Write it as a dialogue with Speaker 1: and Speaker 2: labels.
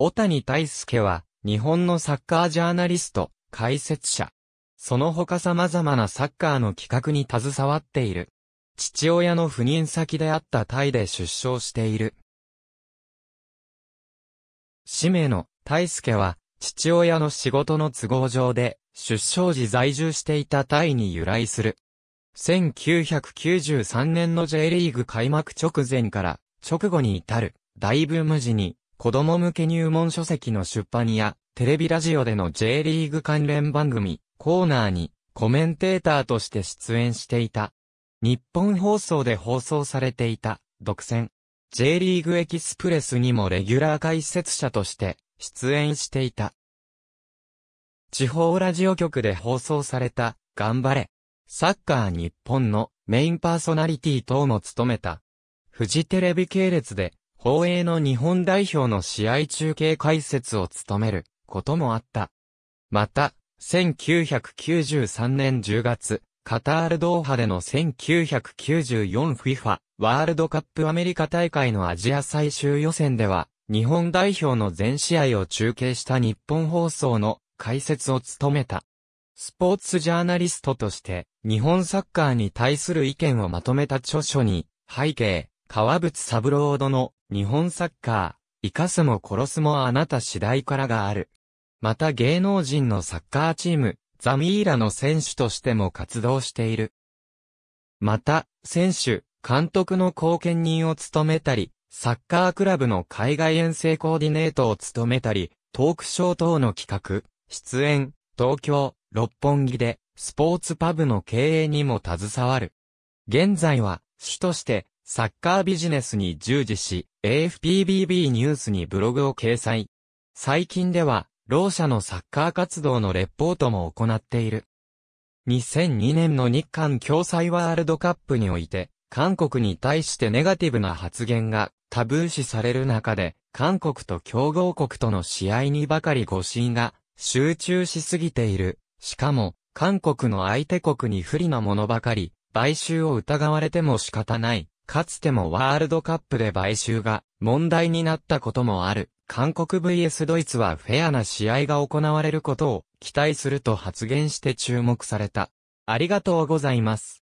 Speaker 1: 小谷大輔は、日本のサッカージャーナリスト、解説者。その他様々なサッカーの企画に携わっている。父親の赴任先であったタイで出生している。氏名の大輔は、父親の仕事の都合上で、出生時在住していたタイに由来する。1993年の J リーグ開幕直前から、直後に至る、大ブーム時に、子供向け入門書籍の出版や、テレビラジオでの J リーグ関連番組、コーナーに、コメンテーターとして出演していた。日本放送で放送されていた、独占。J リーグエキスプレスにもレギュラー解説者として、出演していた。地方ラジオ局で放送された、頑張れ。サッカー日本のメインパーソナリティ等も務めた。フジテレビ系列で放映の日本代表の試合中継解説を務めることもあった。また、1993年10月、カタールドーハでの 1994FIFA ワールドカップアメリカ大会のアジア最終予選では、日本代表の全試合を中継した日本放送の解説を務めた。スポーツジャーナリストとして、日本サッカーに対する意見をまとめた著書に、背景、川淵三郎殿、日本サッカー、生かすも殺すもあなた次第からがある。また芸能人のサッカーチーム、ザミーラの選手としても活動している。また、選手、監督の後見人を務めたり、サッカークラブの海外遠征コーディネートを務めたり、トークショー等の企画、出演、東京、六本木で、スポーツパブの経営にも携わる。現在は、主として、サッカービジネスに従事し、AFPBB ニュースにブログを掲載。最近では、ろう者のサッカー活動のレポートも行っている。2002年の日韓共催ワールドカップにおいて、韓国に対してネガティブな発言がタブー視される中で、韓国と競合国との試合にばかり誤信が集中しすぎている。しかも、韓国の相手国に不利なものばかり、買収を疑われても仕方ない。かつてもワールドカップで買収が問題になったこともある。韓国 vs ドイツはフェアな試合が行われることを期待すると発言して注目された。ありがとうございます。